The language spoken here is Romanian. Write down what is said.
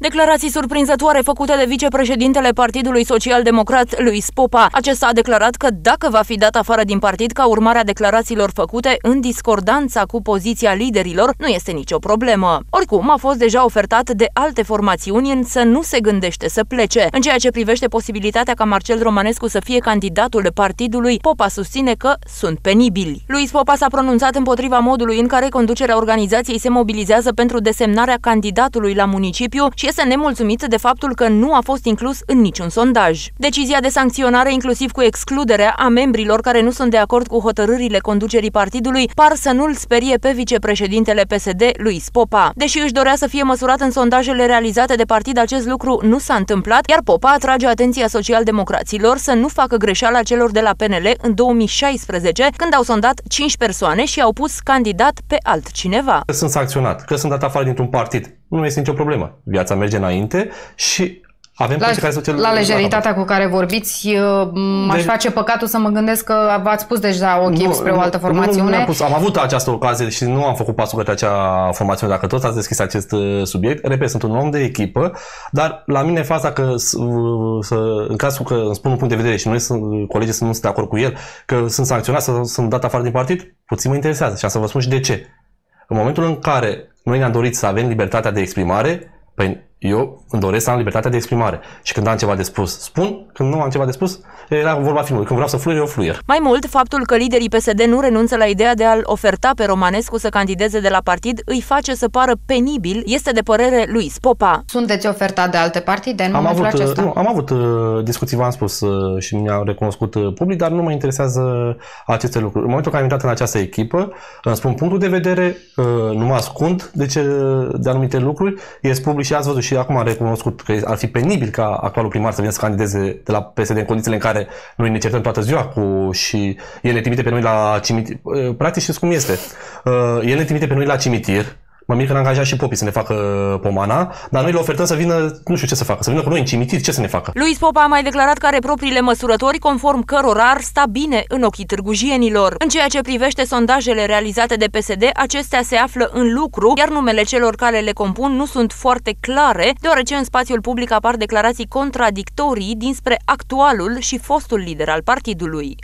Declarații surprinzătoare făcute de vicepreședintele Partidului Social Democrat, Luis Popa. Acesta a declarat că dacă va fi dat afară din partid ca urmare a declarațiilor făcute în discordanța cu poziția liderilor, nu este nicio problemă. Oricum, a fost deja ofertat de alte formațiuni, însă nu se gândește să plece. În ceea ce privește posibilitatea ca Marcel Romanescu să fie candidatul partidului, Popa susține că sunt penibili. Luis Popa s-a pronunțat împotriva modului în care conducerea organizației se mobilizează pentru desemnarea candidatului la municipiu și iese nemulțumit de faptul că nu a fost inclus în niciun sondaj. Decizia de sancționare, inclusiv cu excluderea a membrilor care nu sunt de acord cu hotărârile conducerii partidului, par să nu-l sperie pe vicepreședintele PSD, Luis Popa. Deși își dorea să fie măsurat în sondajele realizate de partid, acest lucru nu s-a întâmplat, iar Popa atrage atenția socialdemocraților să nu facă greșeala celor de la PNL în 2016, când au sondat 5 persoane și au pus candidat pe altcineva. Sunt sancționat, că sunt dat afară dintr-un partid nu este nicio problemă. Viața merge înainte și avem la, care să la lejeritatea cu care vorbiți, m-aș de... Deci- face păcatul să mă gândesc că v-ați pus deja ochii nu, spre o altă formațiune. Nu, nu, nu pus. Am avut această ocazie și nu am făcut pasul către acea formațiune. Dacă tot ați deschis acest uh, subiect, repet, sunt un om de echipă, dar la mine faza că, uh, să, în cazul că îmi spun un punct de vedere și noi sunt, colegii să nu sunt de acord cu el, că sunt sancționat sunt dat afară din partid, puțin mă interesează și am să vă spun și de ce. În momentul în care noi ne-am dorit să avem libertatea de exprimare, păi eu îmi doresc să am libertatea de exprimare și când am ceva de spus, spun, când nu am ceva de spus, era vorba filmului. Când vreau să fluier, eu fluier. Mai mult, faptul că liderii PSD nu renunță la ideea de a-l oferta pe Romanescu să candideze de la partid îi face să pară penibil, este de părere lui Popa. Sunteți ofertat de alte partide uh, Nu am avut, acesta? Nu, am avut discuții, v-am spus uh, și mi-a recunoscut uh, public, dar nu mă interesează aceste lucruri. În momentul în care am intrat în această echipă, îmi spun punctul de vedere, nu mă ascund de, ce, de anumite lucruri, ies public și ați văzut și acum a recunoscut că ar fi penibil ca actualul primar să vină să candideze de la PSD în condițiile în care noi ne certăm toată ziua cu și el ne trimite pe noi la cimitir. Uh, practic știți cum este. Uh, el ne trimite pe noi la cimitir, Mă mir că ne angajat și popii să ne facă uh, pomana, dar noi le ofertăm să vină, nu știu ce să facă, să vină cu noi în cimitir, ce să ne facă. Luis Popa a mai declarat că are propriile măsurători conform cărora ar sta bine în ochii târgujienilor. În ceea ce privește sondajele realizate de PSD, acestea se află în lucru, iar numele celor care le compun nu sunt foarte clare, deoarece în spațiul public apar declarații contradictorii dinspre actualul și fostul lider al partidului.